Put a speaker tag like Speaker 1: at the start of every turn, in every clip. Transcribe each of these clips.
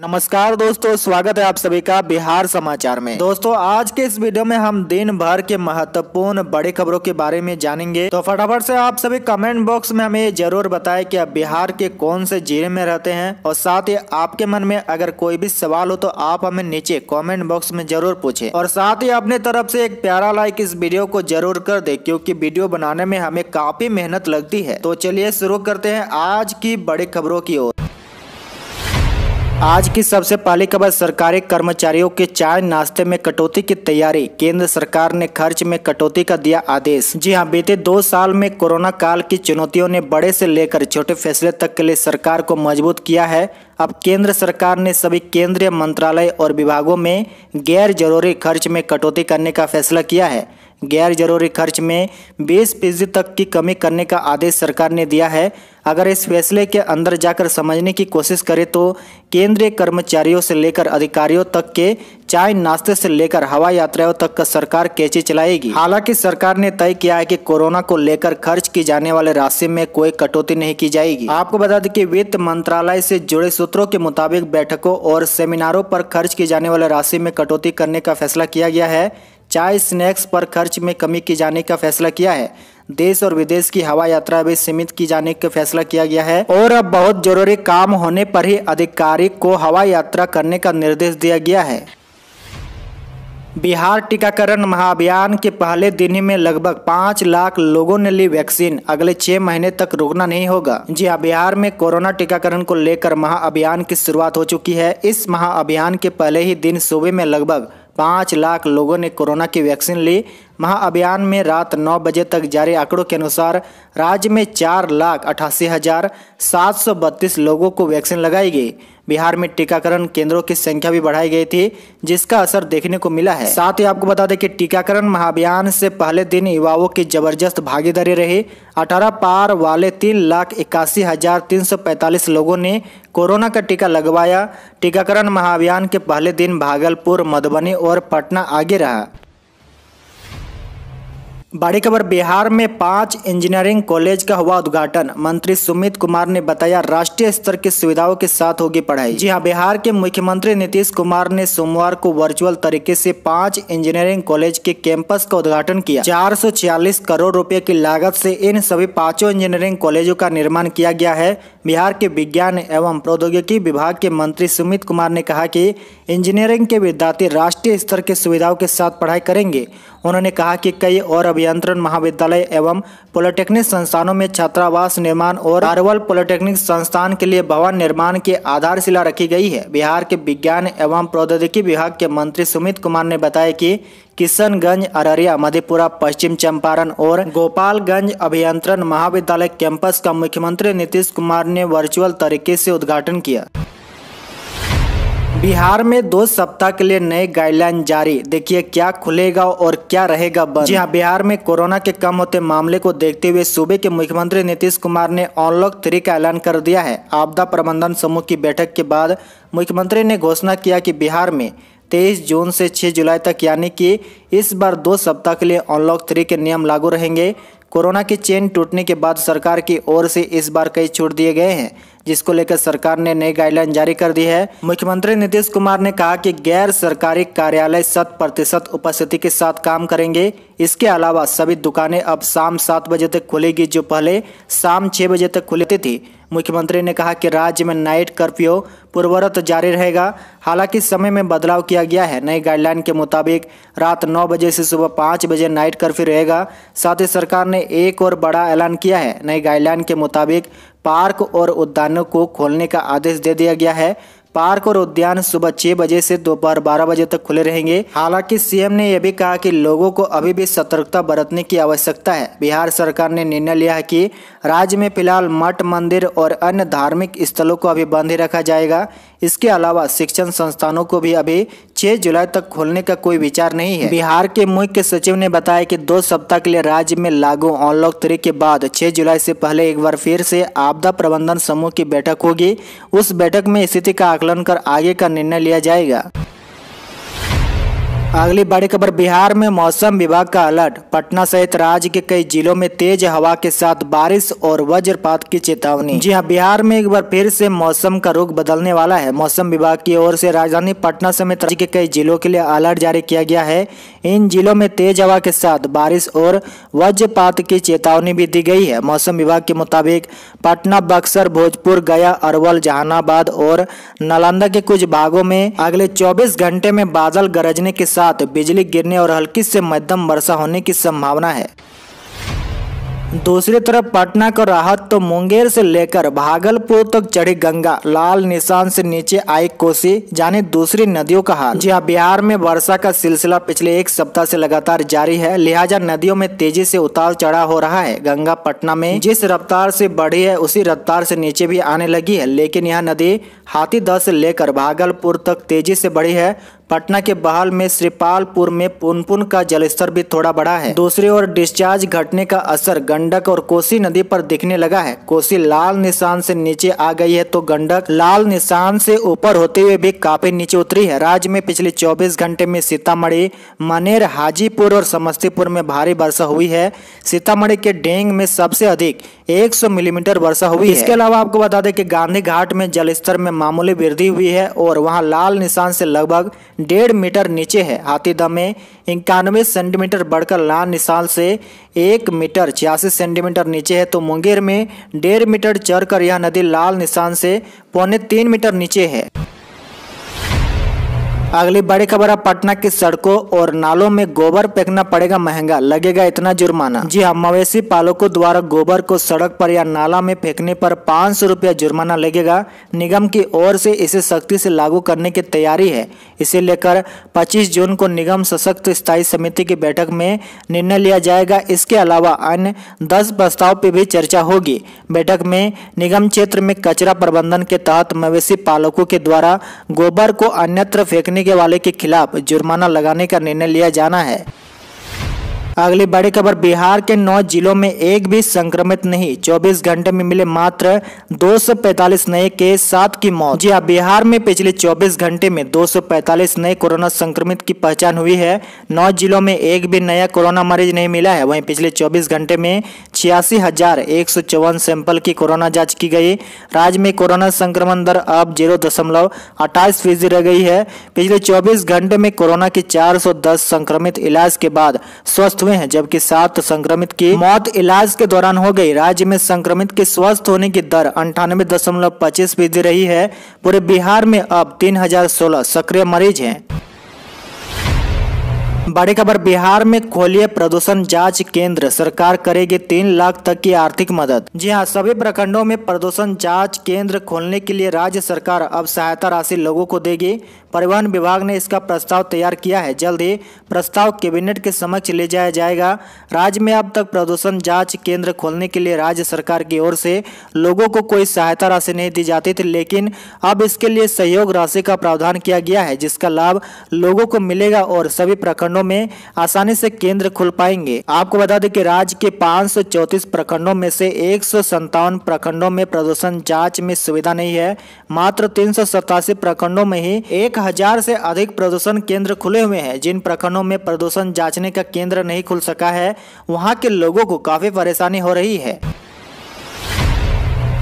Speaker 1: नमस्कार दोस्तों स्वागत है आप सभी का बिहार समाचार में दोस्तों आज के इस वीडियो में हम दिन भर के महत्वपूर्ण बड़ी खबरों के बारे में जानेंगे तो फटाफट से आप सभी कमेंट बॉक्स में हमें जरूर बताएं कि आप बिहार के कौन से जिले में रहते हैं और साथ ही आपके मन में अगर कोई भी सवाल हो तो आप हमें नीचे कॉमेंट बॉक्स में जरूर पूछे और साथ ही अपने तरफ से एक प्यारा लाइक इस वीडियो को जरूर कर दे क्यूँकी वीडियो बनाने में हमें काफी मेहनत लगती है तो चलिए शुरू करते हैं आज की बड़ी खबरों की ओर आज की सबसे पहली खबर सरकारी कर्मचारियों के चाय नाश्ते में कटौती की तैयारी केंद्र सरकार ने खर्च में कटौती का दिया आदेश जी हां बीते दो साल में कोरोना काल की चुनौतियों ने बड़े से लेकर छोटे फैसले तक के लिए सरकार को मजबूत किया है अब केंद्र सरकार ने सभी केंद्रीय मंत्रालय और विभागों में गैर जरूरी खर्च में कटौती करने का फैसला किया है गैर जरूरी खर्च में बीस फीसदी तक की कमी करने का आदेश सरकार ने दिया है अगर इस फैसले के अंदर जाकर समझने की कोशिश करें तो केंद्रीय कर्मचारियों से लेकर अधिकारियों तक के चाय नाश्ते से लेकर हवाई यात्राओं तक का सरकार कैची चलाएगी हालांकि सरकार ने तय किया है कि कोरोना को लेकर खर्च की जाने वाले राशि में कोई कटौती नहीं की जाएगी आपको बता दें कि वित्त मंत्रालय से जुड़े सूत्रों के मुताबिक बैठकों और सेमिनारों पर खर्च की जाने वाले राशि में कटौती करने का फैसला किया गया है चाय स्नैक्स पर खर्च में कमी की जाने का फैसला किया है देश और विदेश की हवा यात्रा भी सीमित की जाने का फैसला किया गया है और अब बहुत जरूरी काम होने पर ही अधिकारी को हवाई यात्रा करने का निर्देश दिया गया है बिहार टीकाकरण महाअभियान के पहले दिन ही में लगभग पाँच लाख लोगों ने ली वैक्सीन अगले छह महीने तक रुकना नहीं होगा जी हाँ बिहार में कोरोना टीकाकरण को लेकर महाअभियान की शुरुआत हो चुकी है इस महाअभियान के पहले ही दिन सूबे में लगभग पाँच लाख लोगों ने कोरोना की वैक्सीन ली महाअभियान में रात 9 बजे तक जारी आंकड़ों के अनुसार राज्य में चार लाख अठासी हजार सात सौ बत्तीस लोगों को वैक्सीन लगाई गई बिहार में टीकाकरण केंद्रों की संख्या भी बढ़ाई गई थी जिसका असर देखने को मिला है साथ ही आपको बता दें कि टीकाकरण महाअभियान से पहले दिन युवाओं की जबरदस्त भागीदारी रही 18 पार वाले तीन लाख इक्यासी हजार तीन सौ पैंतालीस लोगों ने कोरोना का टीका लगवाया टीकाकरण महाअभियान के पहले दिन भागलपुर मधुबनी और पटना आगे रहा बड़ी खबर बिहार में पांच इंजीनियरिंग कॉलेज का हुआ उद्घाटन मंत्री सुमित कुमार ने बताया राष्ट्रीय स्तर की सुविधाओं के साथ होगी पढ़ाई जी हां बिहार के मुख्यमंत्री नीतीश कुमार ने सोमवार को वर्चुअल तरीके से पांच इंजीनियरिंग कॉलेज के कैंपस का उद्घाटन किया 446 करोड़ रुपए की लागत से इन सभी पांचों इंजीनियरिंग कॉलेजों का निर्माण किया गया है बिहार के विज्ञान एवं प्रौद्योगिकी विभाग के मंत्री सुमित कुमार ने कहा की इंजीनियरिंग के विद्यार्थी राष्ट्रीय स्तर की सुविधाओं के साथ पढ़ाई करेंगे उन्होंने कहा कि कई और अभियंत्रण महाविद्यालय एवं पॉलिटेक्निक संस्थानों में छात्रावास निर्माण और अरवल पॉलिटेक्निक संस्थान के लिए भवन निर्माण की आधारशिला रखी गई है बिहार के विज्ञान एवं प्रौद्योगिकी विभाग के मंत्री सुमित कुमार ने बताया कि किशनगंज अररिया मधेपुरा पश्चिम चंपारण और गोपालगंज अभियंत्रण महाविद्यालय कैंपस का मुख्यमंत्री नीतीश कुमार ने वर्चुअल तरीके से उद्घाटन किया बिहार में दो सप्ताह के लिए नए गाइडलाइन जारी देखिए क्या खुलेगा और क्या रहेगा बंद जी हाँ बिहार में कोरोना के कम होते मामले को देखते हुए सूबे के मुख्यमंत्री नीतीश कुमार ने अनलॉक थ्री का ऐलान कर दिया है आपदा प्रबंधन समूह की बैठक के बाद मुख्यमंत्री ने घोषणा किया कि बिहार में तेईस जून से 6 जुलाई तक यानी कि इस बार दो सप्ताह के लिए अनलॉक थ्री के नियम लागू रहेंगे कोरोना की चेन टूटने के बाद सरकार की ओर से इस बार कई छूट दिए गए हैं जिसको लेकर सरकार ने नई गाइडलाइन जारी कर दी है मुख्यमंत्री नीतीश कुमार ने कहा कि गैर सरकारी कार्यालय शत प्रतिशत उपस्थिति के साथ काम करेंगे इसके अलावा सभी दुकानें अब शाम सात बजे तक खुलेगी जो पहले शाम छह बजे तक खुलती थी मुख्यमंत्री ने कहा कि राज्य में नाइट कर्फ्यू पूर्वरत जारी रहेगा हालांकि समय में बदलाव किया गया है नई गाइडलाइन के मुताबिक रात 9 बजे से सुबह 5 बजे नाइट कर्फ्यू रहेगा साथ ही सरकार ने एक और बड़ा ऐलान किया है नई गाइडलाइन के मुताबिक पार्क और उद्यानों को खोलने का आदेश दे दिया गया है पार्क और उद्यान सुबह छह बजे से दोपहर बारह बजे तक खुले रहेंगे हालांकि सीएम ने यह भी कहा कि लोगों को अभी भी सतर्कता बरतने की आवश्यकता है बिहार सरकार ने निर्णय लिया है कि राज्य में फिलहाल मठ मंदिर और अन्य धार्मिक स्थलों को अभी बंद ही रखा जाएगा इसके अलावा शिक्षण संस्थानों को भी अभी 6 जुलाई तक खोलने का कोई विचार नहीं है बिहार के मुख्य सचिव ने बताया कि दो सप्ताह के लिए राज्य में लागू अनलॉक थ्री के बाद 6 जुलाई से पहले एक बार फिर से आपदा प्रबंधन समूह की बैठक होगी उस बैठक में स्थिति का आकलन कर आगे का निर्णय लिया जाएगा अगली बड़ी खबर बिहार में मौसम विभाग का अलर्ट पटना सहित राज्य के कई जिलों में तेज हवा के साथ बारिश और वज्रपात की चेतावनी जी हां बिहार में एक बार फिर से मौसम का रुख बदलने वाला है मौसम विभाग की ओर से राजधानी पटना समेत राज्य के कई जिलों के लिए अलर्ट जारी किया गया है इन जिलों में तेज हवा के साथ बारिश और वज्रपात की चेतावनी भी दी गई है मौसम विभाग के मुताबिक पटना बक्सर भोजपुर गया अरवल जहानाबाद और नालंदा के कुछ भागों में अगले चौबीस घंटे में बादल गरजने के साथ साथ बिजली गिरने और हल्की से मध्यम वर्षा होने की संभावना है दूसरी तरफ पटना को राहत तो मुंगेर से लेकर भागलपुर तक तो चढ़ी गंगा लाल निशान से नीचे आई कोसी जाने दूसरी नदियों का हाल जी हाँ, बिहार में वर्षा का सिलसिला पिछले एक सप्ताह से लगातार जारी है लिहाजा नदियों में तेजी से उतार चढ़ा हो रहा है गंगा पटना में जिस रफ्तार से बढ़ी है उसी रफ्तार से नीचे भी आने लगी है लेकिन यह नदी हाथी दस से लेकर भागलपुर तक तेजी से बढ़ी है पटना के बहाल में श्रीपालपुर में पुनपुन का जलस्तर भी थोड़ा बढ़ा है दूसरी ओर डिस्चार्ज घटने का असर गंडक और कोसी नदी पर दिखने लगा है कोसी लाल निशान से नीचे आ गई है तो गंडक लाल निशान से ऊपर होते हुए भी काफी नीचे उतरी है राज्य में पिछले 24 घंटे में सीतामढ़ी मनेर हाजीपुर और समस्तीपुर में भारी वर्षा हुई है सीतामढ़ी के डेंग में सबसे अधिक एक मिलीमीटर वर्षा हुई है इसके अलावा आपको बता दें की गांधी घाट में जलस्तर में मामूली वृद्धि हुई है और वहाँ लाल निशान से लगभग डेढ़ मीटर नीचे है हाथी दम में इक्यानवे सेंटीमीटर बढ़कर लाल निशान से एक मीटर छियासी सेंटीमीटर नीचे है तो मुंगेर में डेढ़ मीटर चढ़कर यह नदी लाल निशान से पौने तीन मीटर नीचे है अगली बड़ी खबर है पटना की सड़कों और नालों में गोबर फेंकना पड़ेगा महंगा लगेगा इतना जुर्माना जी हाँ मवेशी पालकों द्वारा गोबर को सड़क पर या नाला में फेंकने पर पाँच सौ रुपया जुर्माना लगेगा निगम की ओर से इसे सख्ती से लागू करने की तैयारी है इसे लेकर 25 जून को निगम सशक्त स्थायी समिति की बैठक में निर्णय लिया जाएगा इसके अलावा अन्य दस प्रस्ताव पर भी चर्चा होगी बैठक में निगम क्षेत्र में कचरा प्रबंधन के तहत मवेशी पालकों के द्वारा गोबर को अन्यत्र फेंकने करने वाले के खिलाफ जुर्माना लगाने का निर्णय लिया जाना है अगली बड़ी खबर बिहार के नौ जिलों में एक भी संक्रमित नहीं 24 घंटे में मिले मात्र 245 नए केस सात की मौत जी हाँ बिहार में पिछले 24 घंटे में 245 नए कोरोना संक्रमित की पहचान हुई है नौ जिलों में एक भी नया कोरोना मरीज नहीं मिला है वहीं पिछले 24 घंटे में छियासी हजार एक सौ चौवन सैंपल की कोरोना जांच की गई राज्य में कोरोना संक्रमण दर अब जीरो दशमलव अट्ठाईस फीसदी रह गई है पिछले 24 घंटे में कोरोना के 410 संक्रमित इलाज के बाद स्वस्थ हुए हैं जबकि सात संक्रमित की मौत इलाज के दौरान हो गई राज्य में संक्रमित के स्वस्थ होने की दर अंठानवे दशमलव पच्चीस फीसदी रही है पूरे बिहार में अब तीन हजार सोलह सक्रिय मरीज हैं बड़ी खबर बिहार में खोलिए प्रदूषण जांच केंद्र सरकार करेगी तीन लाख तक की आर्थिक मदद जी हां सभी प्रखंडों में प्रदूषण जांच केंद्र खोलने के लिए राज्य सरकार अब सहायता राशि लोगों को देगी परिवहन विभाग ने इसका प्रस्ताव तैयार किया है जल्द ही प्रस्ताव कैबिनेट के समक्ष ले जाया जाएगा राज्य में अब तक प्रदूषण जाँच केंद्र खोलने के लिए राज्य सरकार की ओर से लोगों को कोई सहायता राशि नहीं दी जाती थी लेकिन अब इसके लिए सहयोग राशि का प्रावधान किया गया है जिसका लाभ लोगों को मिलेगा और सभी प्रखंड प्रखंडों में आसानी से केंद्र खुल पाएंगे आपको बता दें कि राज्य के पाँच प्रखंडों में से एक प्रखंडों में प्रदूषण जांच में सुविधा नहीं है मात्र तीन प्रखंडों में ही एक हजार से अधिक प्रदूषण केंद्र खुले हुए हैं जिन प्रखंडों में प्रदूषण जांचने का केंद्र नहीं खुल सका है वहाँ के लोगों को काफी परेशानी हो रही है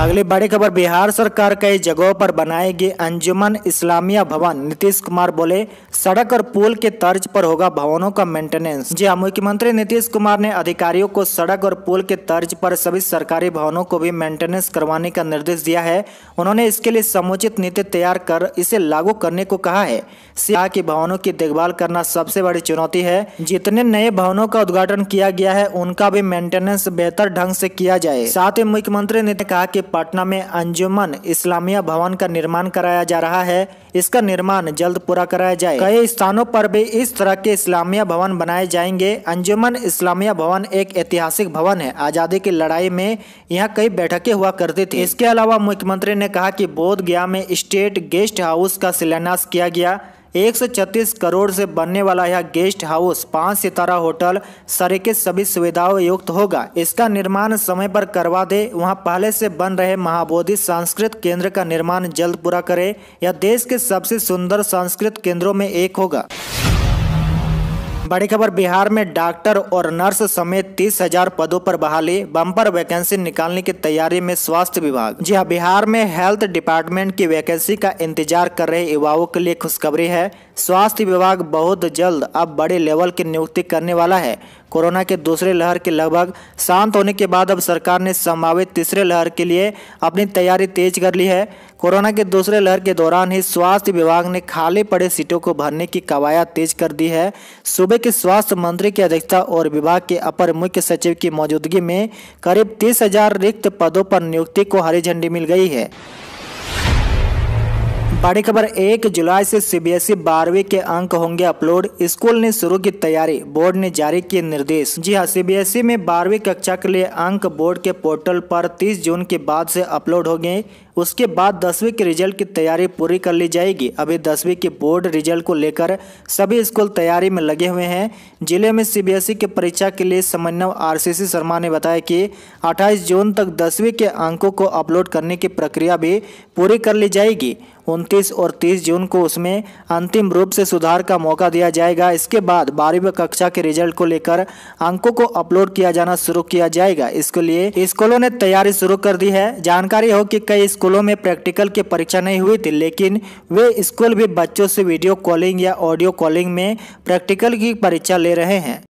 Speaker 1: अगली बड़ी खबर बिहार सरकार कई जगहों पर बनाएगी अंजुमन इस्लामिया भवन नीतीश कुमार बोले सड़क और पुल के तर्ज पर होगा भवनों का मेंटेनेंस जी हाँ मुख्यमंत्री नीतीश कुमार ने अधिकारियों को सड़क और पुल के तर्ज पर सभी सरकारी भवनों को भी मेंटेनेंस करवाने का निर्देश दिया है उन्होंने इसके लिए समुचित नीति तैयार कर इसे लागू करने को कहा है सिया की भवनों की देखभाल करना सबसे बड़ी चुनौती है जितने नए भवनों का उद्घाटन किया गया है उनका भी मेंटेनेंस बेहतर ढंग से किया जाए साथ ही मुख्यमंत्री ने कहा कि पटना में अंजुमन इस्लामिया भवन का निर्माण कराया जा रहा है इसका निर्माण जल्द पूरा कराया जाए कई स्थानों पर भी इस तरह के इस्लामिया भवन बनाए जाएंगे अंजुमन इस्लामिया भवन एक ऐतिहासिक भवन है आज़ादी की लड़ाई में यहाँ कई बैठकें हुआ करती थी इसके अलावा मुख्यमंत्री ने कहा कि बोध गया में स्टेट गेस्ट हाउस का शिलान्यास किया गया 136 करोड़ से बनने वाला यह गेस्ट हाउस पाँच सितारा होटल सरे के सभी सुविधाओं युक्त होगा इसका निर्माण समय पर करवा दे वहाँ पहले से बन रहे महाबोधि संस्कृत केंद्र का निर्माण जल्द पूरा करे यह देश के सबसे सुंदर सांस्कृतिक केंद्रों में एक होगा बड़ी खबर बिहार में डॉक्टर और नर्स समेत तीस हजार पदों पर बहाली बम्पर वैकेंसी निकालने की तैयारी में स्वास्थ्य विभाग जी हाँ बिहार में हेल्थ डिपार्टमेंट की वैकेंसी का इंतजार कर रहे युवाओं के लिए खुशखबरी है स्वास्थ्य विभाग बहुत जल्द अब बड़े लेवल की नियुक्ति करने वाला है कोरोना के दूसरे लहर के लगभग शांत होने के बाद अब सरकार ने संभावित तीसरे लहर के लिए अपनी तैयारी तेज कर ली है कोरोना के दूसरे लहर के दौरान ही स्वास्थ्य विभाग ने खाली पड़े सीटों को भरने की कवायद तेज कर दी है सूबे के स्वास्थ्य मंत्री की अध्यक्षता और विभाग के अपर मुख्य सचिव की मौजूदगी में करीब तीस हजार रिक्त पदों पर नियुक्ति को हरी झंडी मिल गई है बड़ी खबर एक जुलाई से सीबीएसई बारहवीं के अंक होंगे अपलोड स्कूल ने शुरू की तैयारी बोर्ड ने जारी किए निर्देश जी हां सीबीएसई में बारहवीं कक्षा के लिए अंक बोर्ड के पोर्टल पर 30 जून के बाद से अपलोड होंगे उसके बाद दसवीं के रिजल्ट की तैयारी पूरी कर ली जाएगी अभी दसवीं के बोर्ड रिजल्ट को लेकर सभी स्कूल तैयारी में लगे हुए हैं जिले में सीबीएसई के परीक्षा के लिए समन्वय आरसीसी शर्मा ने बताया कि 28 जून तक दसवीं के अंकों को अपलोड करने की प्रक्रिया भी पूरी कर ली जाएगी 29 और 30 जून को उसमें अंतिम रूप से सुधार का मौका दिया जाएगा इसके बाद बारहवीं कक्षा के रिजल्ट को लेकर अंकों को अपलोड किया जाना शुरू किया जाएगा इसके लिए स्कूलों ने तैयारी शुरू कर दी है जानकारी हो कि कई स्कूल स्कूलों में प्रैक्टिकल की परीक्षा नहीं हुई थी लेकिन वे स्कूल भी बच्चों से वीडियो कॉलिंग या ऑडियो कॉलिंग में प्रैक्टिकल की परीक्षा ले रहे हैं